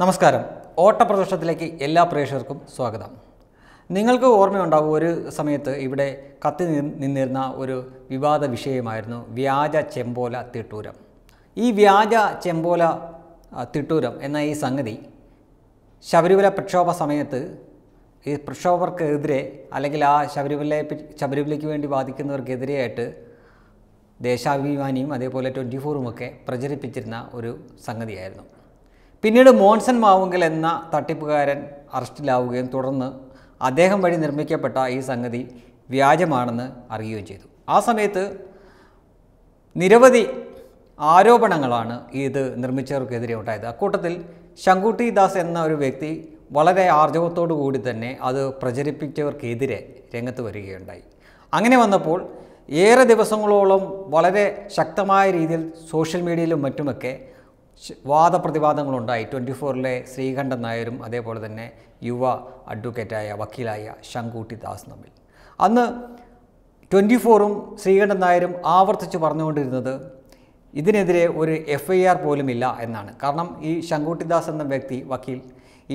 നമസ്കാരം ഓട്ടപ്രദർശനത്തിലേക്ക് എല്ലാ പ്രേക്ഷകർക്കും സ്വാഗതം നിങ്ങൾക്ക് ഓർമ്മയുണ്ടാവും ഒരു സമയത്ത് ഇവിടെ കത്തി നിന്നിരുന്ന ഒരു വിവാദ വിഷയമായിരുന്നു വ്യാജ ചെമ്പോല തിട്ടൂരം ഈ വ്യാജ ചെമ്പോല തിട്ടൂരം എന്ന ഈ സംഗതി ശബരിമല പ്രക്ഷോഭ സമയത്ത് ഈ പ്രക്ഷോഭർക്കെതിരെ അല്ലെങ്കിൽ ആ ശബരിമല ശബരിമലയ്ക്ക് വേണ്ടി വാദിക്കുന്നവർക്കെതിരെയായിട്ട് ദേശാഭിമാനിയും അതേപോലെ ട്വൻറ്റി ഫോറുമൊക്കെ പ്രചരിപ്പിച്ചിരുന്ന ഒരു സംഗതിയായിരുന്നു പിന്നീട് മോൺസൺ മാവുങ്കൽ എന്ന തട്ടിപ്പുകാരൻ അറസ്റ്റിലാവുകയും തുടർന്ന് അദ്ദേഹം വഴി നിർമ്മിക്കപ്പെട്ട ഈ സംഗതി വ്യാജമാണെന്ന് അറിയുകയും ചെയ്തു ആ സമയത്ത് നിരവധി ആരോപണങ്ങളാണ് ഇത് നിർമ്മിച്ചവർക്കെതിരെ ഉണ്ടായത് അക്കൂട്ടത്തിൽ ശങ്കുട്ടി ദാസ് എന്ന ഒരു വ്യക്തി വളരെ ആർജവത്തോടു കൂടി തന്നെ അത് പ്രചരിപ്പിച്ചവർക്കെതിരെ രംഗത്ത് വരികയുണ്ടായി അങ്ങനെ വന്നപ്പോൾ ഏറെ ദിവസങ്ങളോളം വളരെ ശക്തമായ രീതിയിൽ സോഷ്യൽ മീഡിയയിലും മറ്റുമൊക്കെ വാദപ്രതിവാദങ്ങളുണ്ടായി ട്വൻറ്റി ഫോറിലെ ശ്രീകണ്ഠൻ നായരും അതേപോലെ തന്നെ യുവ അഡ്വക്കേറ്റായ വക്കീലായ ശങ്കൂട്ടി ദാസ് തമ്മിൽ അന്ന് ട്വൻറ്റി ഫോറും ശ്രീകണ്ഠൻ നായരും ആവർത്തിച്ച് പറഞ്ഞുകൊണ്ടിരുന്നത് ഇതിനെതിരെ ഒരു എഫ് ഐ ആർ പോലും ഇല്ല എന്നാണ് കാരണം ഈ ശങ്കൂട്ടിദാസ് എന്ന വ്യക്തി വക്കീൽ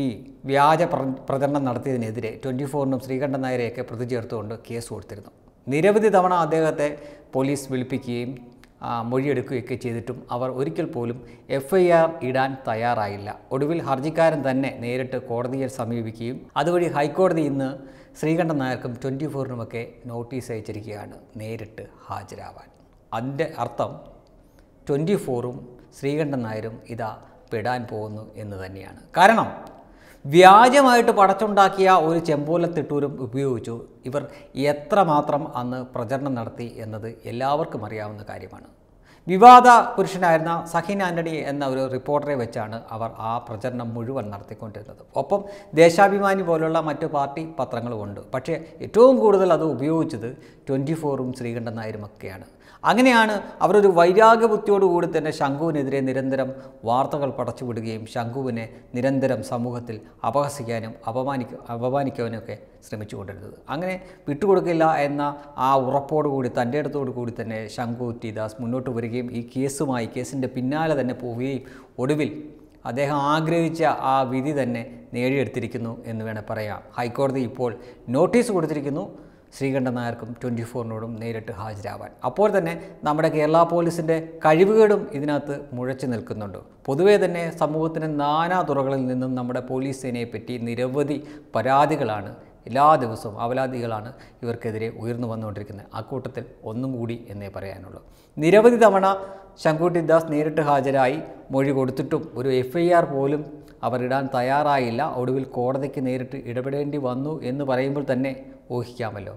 ഈ വ്യാജ പ്രചരണം നടത്തിയതിനെതിരെ ട്വൻറ്റി ഫോറിനും ശ്രീകണ്ഠൻ നായരെയൊക്കെ പ്രതി ചേർത്തുകൊണ്ട് കേസ് കൊടുത്തിരുന്നു നിരവധി തവണ അദ്ദേഹത്തെ പോലീസ് വിളിപ്പിക്കുകയും മൊഴിയെടുക്കുകയൊക്കെ ചെയ്തിട്ടും അവർ ഒരിക്കൽ പോലും എഫ് ഐ ആർ ഇടാൻ തയ്യാറായില്ല ഒടുവിൽ ഹർജിക്കാരൻ തന്നെ നേരിട്ട് കോടതിയെ സമീപിക്കുകയും അതുവഴി ഹൈക്കോടതി ഇന്ന് ശ്രീകണ്ഠൻ നായർക്കും ട്വൻറ്റി ഫോറിനുമൊക്കെ നോട്ടീസ് അയച്ചിരിക്കുകയാണ് നേരിട്ട് ഹാജരാവാൻ അതിൻ്റെ അർത്ഥം ട്വൻറ്റി ഫോറും ശ്രീകണ്ഠൻ നായരും ഇതാ പെടാൻ പോകുന്നു എന്ന് തന്നെയാണ് കാരണം വ്യാജമായിട്ട് പടച്ചുണ്ടാക്കിയ ഒരു ചെമ്പോലത്തിട്ടൂരും ഉപയോഗിച്ചു ഇവർ എത്രമാത്രം അന്ന് പ്രചരണം നടത്തി എന്നത് എല്ലാവർക്കും അറിയാവുന്ന കാര്യമാണ് വിവാദ പുരുഷനായിരുന്ന സഹിൻ ആൻ്റണി എന്ന ഒരു റിപ്പോർട്ടറെ വെച്ചാണ് അവർ ആ പ്രചരണം മുഴുവൻ നടത്തിക്കൊണ്ടിരുന്നത് ഒപ്പം ദേശാഭിമാനി പോലുള്ള മറ്റു പാർട്ടി പത്രങ്ങളുമുണ്ട് പക്ഷേ ഏറ്റവും കൂടുതൽ അത് ഉപയോഗിച്ചത് ട്വൻറ്റി ഫോറും ശ്രീകണ്ഠൻ നായരും ഒക്കെയാണ് അങ്ങനെയാണ് അവരൊരു വൈരാഗ്യബുദ്ധിയോടുകൂടി തന്നെ ശംഖുവിനെതിരെ നിരന്തരം വാർത്തകൾ പടച്ചുവിടുകയും ശംഖുവിനെ നിരന്തരം സമൂഹത്തിൽ അപഹസിക്കാനും അപമാനിക്ക അപമാനിക്കാനുമൊക്കെ ശ്രമിച്ചുകൊണ്ടിരുന്നത് അങ്ങനെ വിട്ടുകൊടുക്കില്ല എന്ന ആ ഉറപ്പോടുകൂടി തൻ്റെ അടുത്തോടു കൂടി തന്നെ ശംഖു ടിദാസ് മുന്നോട്ട് വരികയും ഈ കേസുമായി കേസിൻ്റെ പിന്നാലെ തന്നെ പോവുകയും ഒടുവിൽ അദ്ദേഹം ആഗ്രഹിച്ച ആ വിധി തന്നെ നേടിയെടുത്തിരിക്കുന്നു എന്ന് വേണേൽ പറയാം ഹൈക്കോടതി ഇപ്പോൾ നോട്ടീസ് കൊടുത്തിരിക്കുന്നു ശ്രീകണ്ഠൻ നായർക്കും ട്വൻറ്റി ഫോറിനോടും നേരിട്ട് ഹാജരാവാൻ അപ്പോൾ തന്നെ നമ്മുടെ കേരള പോലീസിൻ്റെ കഴിവുകേടും ഇതിനകത്ത് മുഴച്ചു നിൽക്കുന്നുണ്ട് പൊതുവേ തന്നെ സമൂഹത്തിൻ്റെ നാനാ തുറകളിൽ നിന്നും നമ്മുടെ പോലീസ് സേനയെപ്പറ്റി നിരവധി പരാതികളാണ് എല്ലാ ദിവസവും അവലാദികളാണ് ഇവർക്കെതിരെ ഉയർന്നു വന്നുകൊണ്ടിരിക്കുന്നത് ആ കൂട്ടത്തിൽ ഒന്നും കൂടി എന്നേ പറയാനുള്ളൂ നിരവധി തവണ ശങ്കുട്ടി ദാസ് നേരിട്ട് ഹാജരായി മൊഴി കൊടുത്തിട്ടും ഒരു എഫ് ഐ ആർ പോലും അവരിടാൻ തയ്യാറായില്ല ഒടുവിൽ കോടതിക്ക് നേരിട്ട് ഇടപെടേണ്ടി വന്നു എന്ന് പറയുമ്പോൾ തന്നെ ഊഹിക്കാമല്ലോ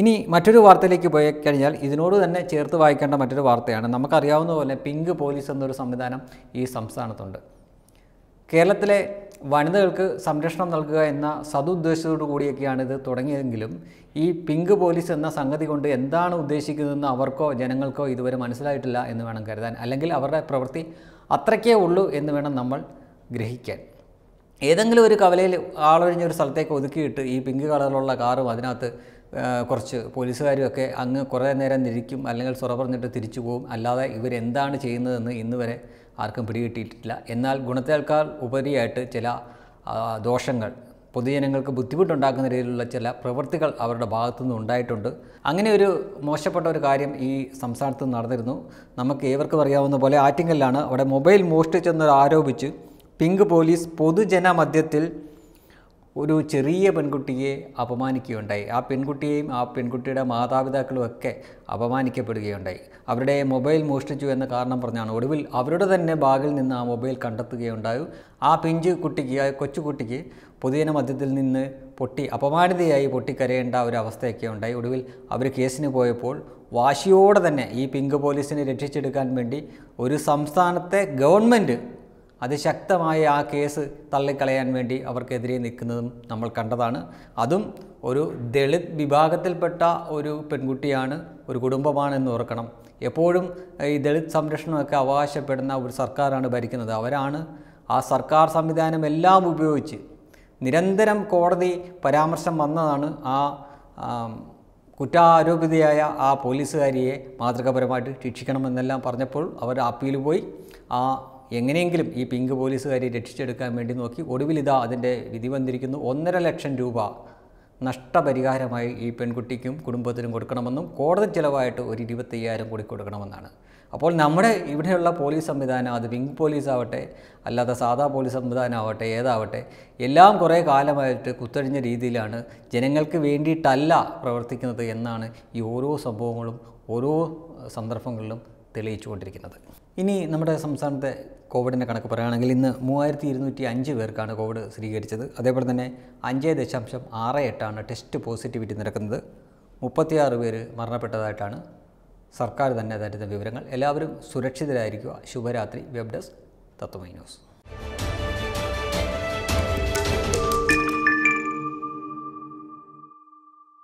ഇനി മറ്റൊരു വാർത്തയിലേക്ക് പോയി കഴിഞ്ഞാൽ ഇതിനോട് തന്നെ ചേർത്ത് വായിക്കേണ്ട മറ്റൊരു വാർത്തയാണ് നമുക്കറിയാവുന്ന പോലെ പിങ്ക് പോലീസ് എന്നൊരു സംവിധാനം ഈ സംസ്ഥാനത്തുണ്ട് കേരളത്തിലെ വനിതകൾക്ക് സംരക്ഷണം നൽകുക എന്ന സതുദ്ദേശത്തോടു കൂടിയൊക്കെയാണ് ഇത് തുടങ്ങിയതെങ്കിലും ഈ പിങ്ക് പോലീസ് എന്ന സംഗതി കൊണ്ട് എന്താണ് ഉദ്ദേശിക്കുന്നതെന്ന് അവർക്കോ ജനങ്ങൾക്കോ ഇതുവരെ മനസ്സിലായിട്ടില്ല എന്ന് വേണം കരുതാൻ അല്ലെങ്കിൽ അവരുടെ പ്രവൃത്തി അത്രയ്ക്കേ ഉള്ളൂ എന്ന് വേണം നമ്മൾ ഗ്രഹിക്കാൻ ഏതെങ്കിലും ഒരു കവലയിൽ ആളൊഴിഞ്ഞൊരു സ്ഥലത്തേക്ക് ഒതുക്കിയിട്ട് ഈ പിങ്ക് കളറിലുള്ള കാറും അതിനകത്ത് കുറച്ച് പോലീസുകാരുമൊക്കെ അങ്ങ് കുറേ നേരം നിരിക്കും അല്ലെങ്കിൽ സുറ പറഞ്ഞിട്ട് തിരിച്ചു പോകും അല്ലാതെ ഇവരെന്താണ് ചെയ്യുന്നതെന്ന് ഇന്ന് വരെ ആർക്കും പിടികിട്ടിയിട്ടില്ല എന്നാൽ ഗുണത്തേക്കാൾ ഉപരിയായിട്ട് ചില ദോഷങ്ങൾ പൊതുജനങ്ങൾക്ക് ബുദ്ധിമുട്ടുണ്ടാക്കുന്ന രീതിയിലുള്ള ചില പ്രവൃത്തികൾ അവരുടെ ഭാഗത്തുനിന്ന് ഉണ്ടായിട്ടുണ്ട് അങ്ങനെ ഒരു മോശപ്പെട്ട ഒരു കാര്യം ഈ സംസ്ഥാനത്ത് നടന്നിരുന്നു നമുക്ക് ഏവർക്കും അറിയാവുന്ന പോലെ ആറ്റിങ്ങലിലാണ് അവിടെ മൊബൈൽ മോഷ്ടിച്ചെന്ന് ആരോപിച്ച് പിങ്ക് പോലീസ് പൊതുജന മധ്യത്തിൽ ഒരു ചെറിയ പെൺകുട്ടിയെ അപമാനിക്കുകയുണ്ടായി ആ പെൺകുട്ടിയെയും ആ പെൺകുട്ടിയുടെ മാതാപിതാക്കളും ഒക്കെ അപമാനിക്കപ്പെടുകയുണ്ടായി അവരുടെ മൊബൈൽ മോഷ്ടിച്ചു എന്ന കാരണം പറഞ്ഞാണ് ഒടുവിൽ അവരുടെ തന്നെ ബാഗിൽ നിന്ന് ആ മൊബൈൽ കണ്ടെത്തുകയുണ്ടായി ആ പിഞ്ച് കുട്ടിക്ക് ആ കൊച്ചുകുട്ടിക്ക് പൊതുജന മധ്യത്തിൽ നിന്ന് പൊട്ടി അപമാനിതയായി പൊട്ടിക്കരയേണ്ട ഒരു അവസ്ഥയൊക്കെ ഉണ്ടായി ഒടുവിൽ അവർ കേസിന് പോയപ്പോൾ വാശിയോടെ തന്നെ ഈ പിങ്ക് പോലീസിനെ രക്ഷിച്ചെടുക്കാൻ വേണ്ടി ഒരു സംസ്ഥാനത്തെ ഗവൺമെൻറ് അതിശക്തമായ ആ കേസ് തള്ളിക്കളയാൻ വേണ്ടി അവർക്കെതിരെ നിൽക്കുന്നതും നമ്മൾ കണ്ടതാണ് അതും ഒരു ദളിത് വിഭാഗത്തിൽപ്പെട്ട ഒരു പെൺകുട്ടിയാണ് ഒരു കുടുംബമാണെന്ന് ഓർക്കണം എപ്പോഴും ഈ ദളിത് സംരക്ഷണമൊക്കെ അവകാശപ്പെടുന്ന ഒരു സർക്കാരാണ് ഭരിക്കുന്നത് അവരാണ് ആ സർക്കാർ സംവിധാനം എല്ലാം ഉപയോഗിച്ച് നിരന്തരം കോടതി പരാമർശം വന്നതാണ് ആ കുറ്റാരോപിതയായ ആ പോലീസുകാരിയെ മാതൃകാപരമായിട്ട് ശിക്ഷിക്കണമെന്നെല്ലാം പറഞ്ഞപ്പോൾ അവർ അപ്പീൽ പോയി ആ എങ്ങനെയെങ്കിലും ഈ പിങ്ക് പോലീസുകാരി രക്ഷിച്ചെടുക്കാൻ വേണ്ടി നോക്കി ഒടുവിൽ ഇതാ അതിൻ്റെ വിധി വന്നിരിക്കുന്നു ഒന്നര ലക്ഷം രൂപ നഷ്ടപരിഹാരമായി ഈ പെൺകുട്ടിക്കും കുടുംബത്തിനും കൊടുക്കണമെന്നും കോടതി ചിലവായിട്ട് ഒരു ഇരുപത്തയ്യായിരം കൂടി കൊടുക്കണമെന്നാണ് അപ്പോൾ നമ്മുടെ ഇവിടെയുള്ള പോലീസ് സംവിധാനം അത് വിങ് പോലീസ് ആവട്ടെ അല്ലാതെ സാധാ പോലീസ് സംവിധാനം ആവട്ടെ ഏതാവട്ടെ എല്ലാം കുറേ കാലമായിട്ട് കുത്തഴിഞ്ഞ രീതിയിലാണ് ജനങ്ങൾക്ക് വേണ്ടിയിട്ടല്ല പ്രവർത്തിക്കുന്നത് എന്നാണ് ഈ ഓരോ സംഭവങ്ങളും ഓരോ സന്ദർഭങ്ങളിലും തെളിയിച്ചുകൊണ്ടിരിക്കുന്നത് ഇനി നമ്മുടെ സംസ്ഥാനത്തെ കോവിഡിൻ്റെ കണക്ക് പറയുകയാണെങ്കിൽ ഇന്ന് മൂവായിരത്തി ഇരുന്നൂറ്റി അഞ്ച് പേർക്കാണ് കോവിഡ് സ്ഥിരീകരിച്ചത് അതേപോലെ തന്നെ അഞ്ച് ദശാംശം ആറ് എട്ടാണ് ടെസ്റ്റ് പോസിറ്റിവിറ്റി നിരക്കുന്നത് മുപ്പത്തിയാറ് പേര് മരണപ്പെട്ടതായിട്ടാണ് സർക്കാർ തന്നെ തരുന്ന വിവരങ്ങൾ എല്ലാവരും സുരക്ഷിതരായിരിക്കുക ശുഭരാത്രി വെബ് ഡെസ്ക് തത്വമൈ ന്യൂസ്